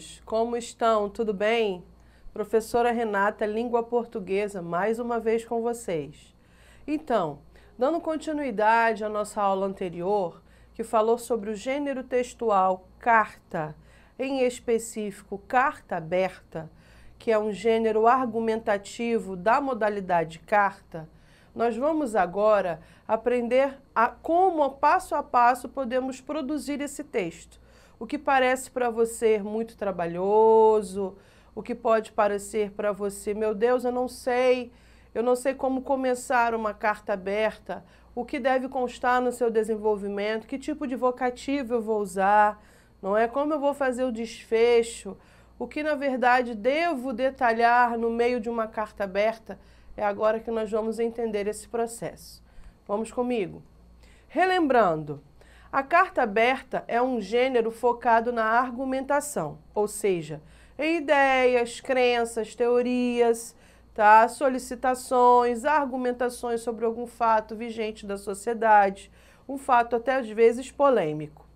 amigos, como estão? Tudo bem? Professora Renata, língua portuguesa, mais uma vez com vocês. Então, dando continuidade à nossa aula anterior, que falou sobre o gênero textual carta, em específico carta aberta, que é um gênero argumentativo da modalidade carta, nós vamos agora aprender a como passo a passo podemos produzir esse texto o que parece para você muito trabalhoso, o que pode parecer para você, meu Deus, eu não sei, eu não sei como começar uma carta aberta, o que deve constar no seu desenvolvimento, que tipo de vocativo eu vou usar, não é? Como eu vou fazer o desfecho, o que na verdade devo detalhar no meio de uma carta aberta, é agora que nós vamos entender esse processo. Vamos comigo. Relembrando, a carta aberta é um gênero focado na argumentação, ou seja, em ideias, crenças, teorias, tá? solicitações, argumentações sobre algum fato vigente da sociedade, um fato até às vezes polêmico.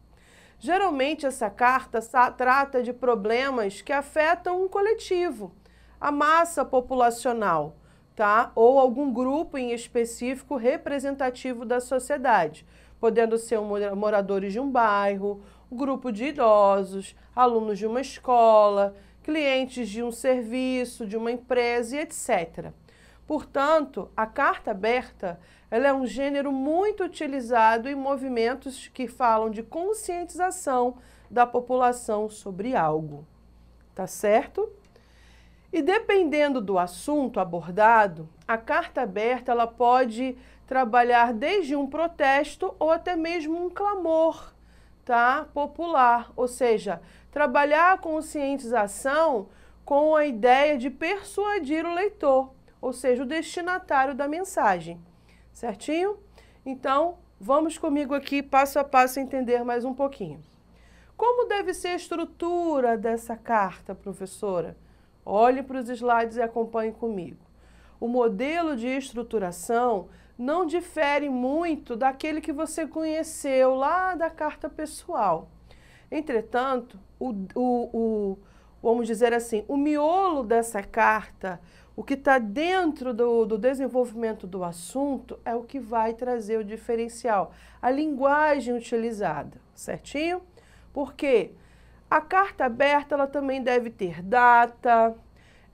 Geralmente, essa carta trata de problemas que afetam um coletivo, a massa populacional, tá? ou algum grupo em específico representativo da sociedade podendo ser um moradores de um bairro, um grupo de idosos, alunos de uma escola, clientes de um serviço, de uma empresa e etc. Portanto, a carta aberta ela é um gênero muito utilizado em movimentos que falam de conscientização da população sobre algo. Tá certo? E dependendo do assunto abordado, a carta aberta ela pode trabalhar desde um protesto ou até mesmo um clamor tá? popular, ou seja, trabalhar a conscientização com a ideia de persuadir o leitor, ou seja, o destinatário da mensagem. Certinho? Então, vamos comigo aqui passo a passo entender mais um pouquinho. Como deve ser a estrutura dessa carta, professora? Olhe para os slides e acompanhe comigo. O modelo de estruturação não difere muito daquele que você conheceu lá da carta pessoal. Entretanto, o, o, o vamos dizer assim, o miolo dessa carta, o que está dentro do, do, desenvolvimento do assunto, é o que vai trazer o diferencial, a linguagem utilizada, certinho? Porque a carta aberta ela também deve ter data,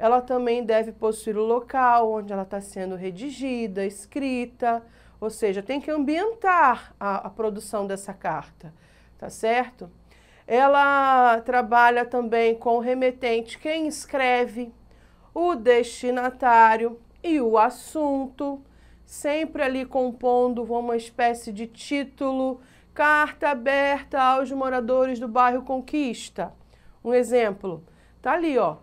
ela também deve possuir o local onde ela está sendo redigida, escrita, ou seja, tem que ambientar a, a produção dessa carta, tá certo? Ela trabalha também com o remetente, quem escreve, o destinatário e o assunto, sempre ali compondo uma espécie de título, carta aberta aos moradores do bairro Conquista. Um exemplo, tá ali, ó.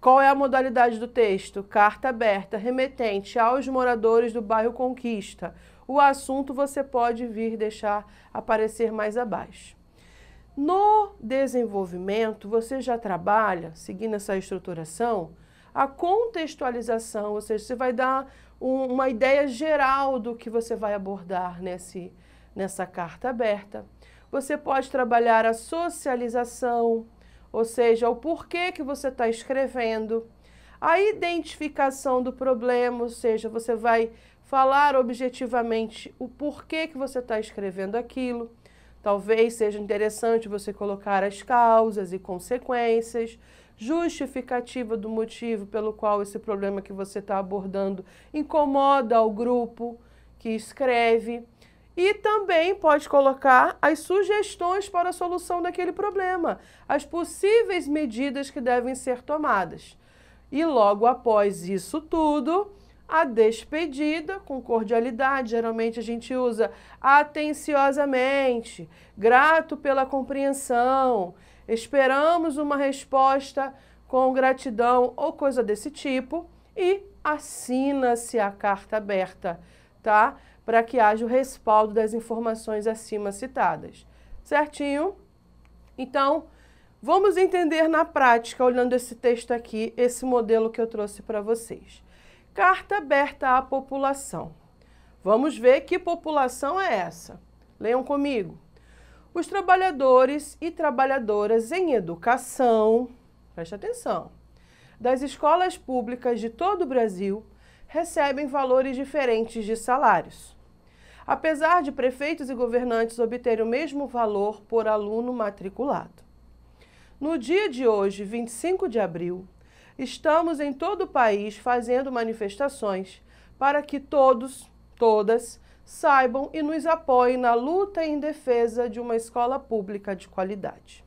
Qual é a modalidade do texto? Carta aberta, remetente aos moradores do bairro Conquista. O assunto você pode vir deixar aparecer mais abaixo. No desenvolvimento, você já trabalha, seguindo essa estruturação, a contextualização, ou seja, você vai dar um, uma ideia geral do que você vai abordar nesse, nessa carta aberta. Você pode trabalhar a socialização, ou seja, o porquê que você está escrevendo, a identificação do problema, ou seja, você vai falar objetivamente o porquê que você está escrevendo aquilo. Talvez seja interessante você colocar as causas e consequências, justificativa do motivo pelo qual esse problema que você está abordando incomoda ao grupo que escreve. E também pode colocar as sugestões para a solução daquele problema, as possíveis medidas que devem ser tomadas. E logo após isso tudo, a despedida com cordialidade. Geralmente a gente usa atenciosamente, grato pela compreensão, esperamos uma resposta com gratidão ou coisa desse tipo. E assina-se a carta aberta, tá? para que haja o respaldo das informações acima citadas. Certinho? Então, vamos entender na prática, olhando esse texto aqui, esse modelo que eu trouxe para vocês. Carta aberta à população. Vamos ver que população é essa. Leiam comigo. Os trabalhadores e trabalhadoras em educação, preste atenção, das escolas públicas de todo o Brasil recebem valores diferentes de salários apesar de prefeitos e governantes obterem o mesmo valor por aluno matriculado. No dia de hoje, 25 de abril, estamos em todo o país fazendo manifestações para que todos, todas, saibam e nos apoiem na luta em defesa de uma escola pública de qualidade.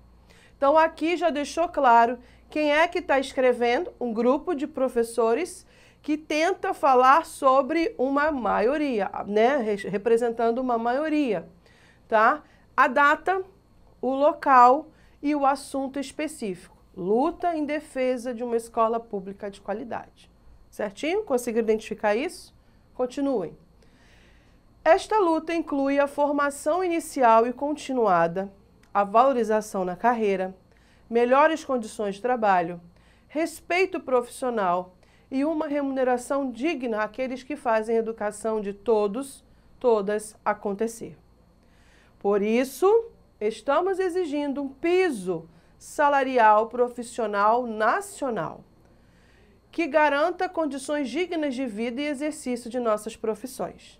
Então, aqui já deixou claro quem é que está escrevendo, um grupo de professores que tenta falar sobre uma maioria, né? Representando uma maioria, tá? A data, o local e o assunto específico. Luta em defesa de uma escola pública de qualidade. Certinho? Conseguiram identificar isso? Continuem. Esta luta inclui a formação inicial e continuada, a valorização na carreira, melhores condições de trabalho, respeito profissional, e uma remuneração digna àqueles que fazem a educação de todos, todas acontecer. Por isso, estamos exigindo um piso salarial profissional nacional que garanta condições dignas de vida e exercício de nossas profissões.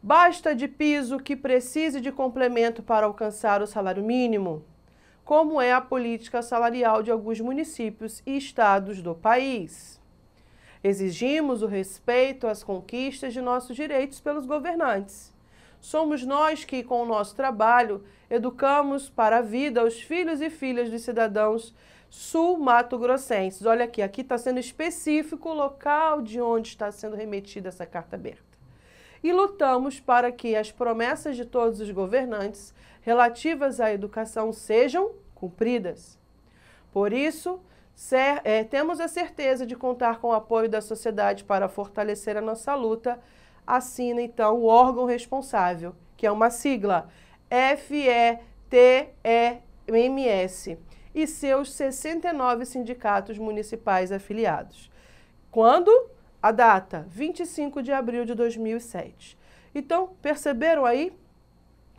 Basta de piso que precise de complemento para alcançar o salário mínimo, como é a política salarial de alguns municípios e estados do país. Exigimos o respeito às conquistas de nossos direitos pelos governantes. Somos nós que, com o nosso trabalho, educamos para a vida os filhos e filhas dos cidadãos sul-mato-grossenses. Olha aqui, aqui está sendo específico o local de onde está sendo remetida essa carta aberta. E lutamos para que as promessas de todos os governantes relativas à educação sejam cumpridas. Por isso, Cer é, temos a certeza de contar com o apoio da sociedade para fortalecer a nossa luta. Assina então o órgão responsável, que é uma sigla FETEMS, e seus 69 sindicatos municipais afiliados. Quando? A data, 25 de abril de 2007. Então, perceberam aí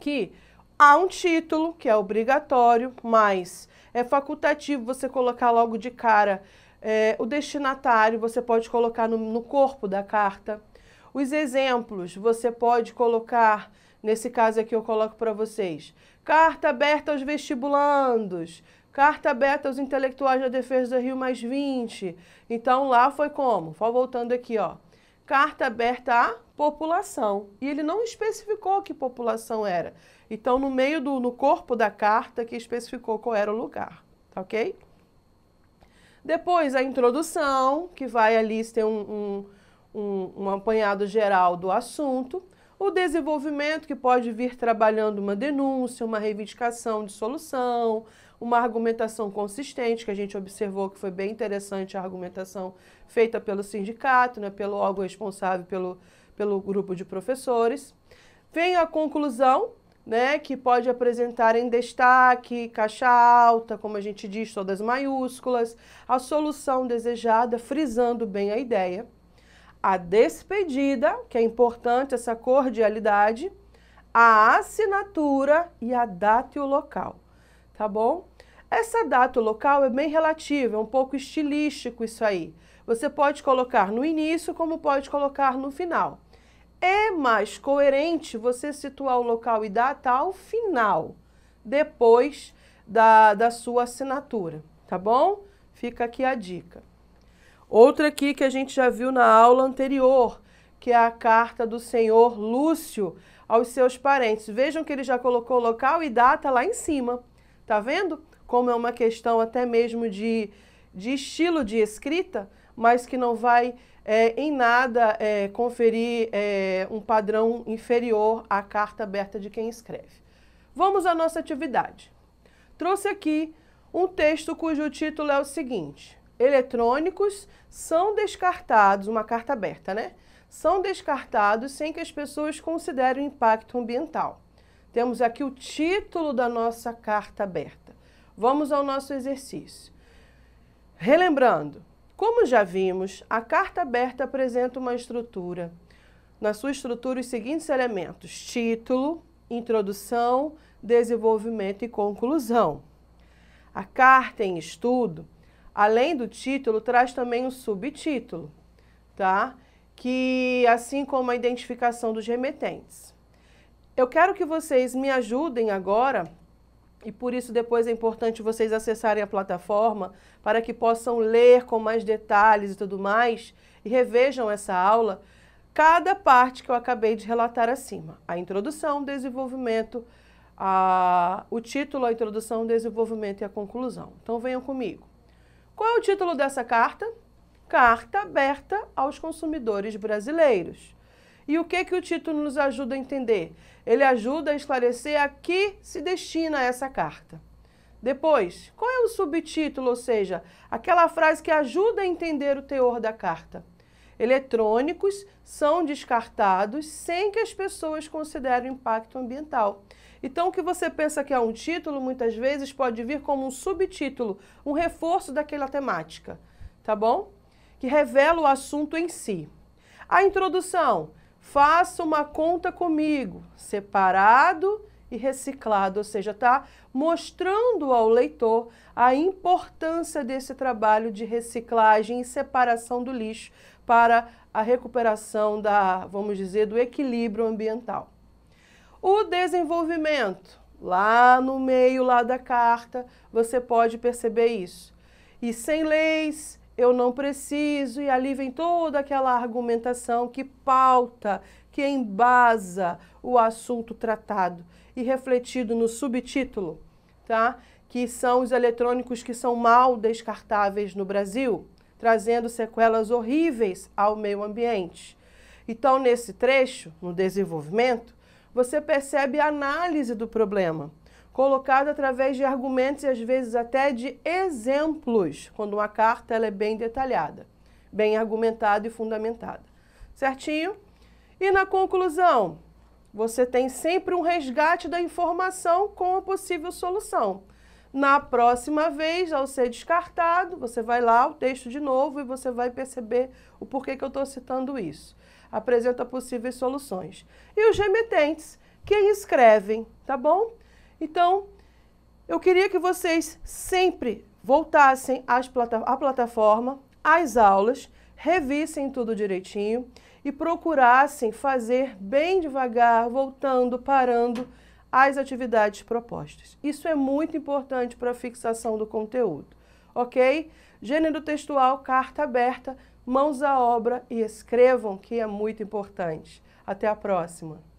que há um título que é obrigatório, mas é facultativo você colocar logo de cara é, o destinatário, você pode colocar no, no corpo da carta. Os exemplos, você pode colocar, nesse caso aqui eu coloco para vocês, carta aberta aos vestibulandos, carta aberta aos intelectuais da defesa do Rio mais 20. Então lá foi como? Só voltando aqui, ó carta aberta à população. E ele não especificou que população era. Então, no meio do no corpo da carta que especificou qual era o lugar, tá ok? Depois, a introdução, que vai ali ter um, um, um, um apanhado geral do assunto. O desenvolvimento, que pode vir trabalhando uma denúncia, uma reivindicação de solução, uma argumentação consistente, que a gente observou que foi bem interessante a argumentação feita pelo sindicato, né, pelo órgão responsável pelo, pelo grupo de professores. Vem a conclusão, né, que pode apresentar em destaque, caixa alta, como a gente diz, todas maiúsculas, a solução desejada, frisando bem a ideia, a despedida, que é importante essa cordialidade, a assinatura e a data e o local tá bom? Essa data local é bem relativa, é um pouco estilístico isso aí. Você pode colocar no início como pode colocar no final. É mais coerente você situar o local e data ao final, depois da, da sua assinatura, tá bom? Fica aqui a dica. Outra aqui que a gente já viu na aula anterior, que é a carta do senhor Lúcio aos seus parentes. Vejam que ele já colocou local e data lá em cima. Tá vendo? Como é uma questão até mesmo de, de estilo de escrita, mas que não vai é, em nada é, conferir é, um padrão inferior à carta aberta de quem escreve. Vamos à nossa atividade. Trouxe aqui um texto cujo título é o seguinte: eletrônicos são descartados, uma carta aberta, né? São descartados sem que as pessoas considerem o impacto ambiental. Temos aqui o título da nossa carta aberta. Vamos ao nosso exercício. Relembrando, como já vimos, a carta aberta apresenta uma estrutura. Na sua estrutura, os seguintes elementos: título, introdução, desenvolvimento e conclusão. A carta em estudo, além do título, traz também o um subtítulo, tá? Que assim como a identificação dos remetentes. Eu quero que vocês me ajudem agora, e por isso depois é importante vocês acessarem a plataforma para que possam ler com mais detalhes e tudo mais, e revejam essa aula, cada parte que eu acabei de relatar acima. A introdução, o desenvolvimento, a, o título, a introdução, o desenvolvimento e a conclusão. Então venham comigo. Qual é o título dessa carta? Carta aberta aos consumidores brasileiros. E o que, que o título nos ajuda a entender? Ele ajuda a esclarecer a que se destina essa carta. Depois, qual é o subtítulo, ou seja, aquela frase que ajuda a entender o teor da carta? Eletrônicos são descartados sem que as pessoas considerem o impacto ambiental. Então, o que você pensa que é um título, muitas vezes pode vir como um subtítulo, um reforço daquela temática, tá bom? Que revela o assunto em si. A introdução Faça uma conta comigo, separado e reciclado, ou seja, está mostrando ao leitor a importância desse trabalho de reciclagem e separação do lixo para a recuperação da, vamos dizer, do equilíbrio ambiental. O desenvolvimento, lá no meio lá da carta, você pode perceber isso. E sem leis, eu não preciso, e ali vem toda aquela argumentação que pauta, que embasa o assunto tratado e refletido no subtítulo, tá? Que são os eletrônicos que são mal descartáveis no Brasil, trazendo sequelas horríveis ao meio ambiente. Então, nesse trecho, no desenvolvimento, você percebe a análise do problema colocado através de argumentos e às vezes até de exemplos, quando uma carta ela é bem detalhada, bem argumentada e fundamentada. Certinho? E na conclusão, você tem sempre um resgate da informação com a possível solução. Na próxima vez, ao ser descartado, você vai lá, o texto de novo, e você vai perceber o porquê que eu estou citando isso. Apresenta possíveis soluções. E os remetentes, quem escrevem, tá bom? Então, eu queria que vocês sempre voltassem à plata plataforma, às aulas, revissem tudo direitinho e procurassem fazer bem devagar, voltando, parando as atividades propostas. Isso é muito importante para a fixação do conteúdo, ok? Gênero textual, carta aberta, mãos à obra e escrevam, que é muito importante. Até a próxima!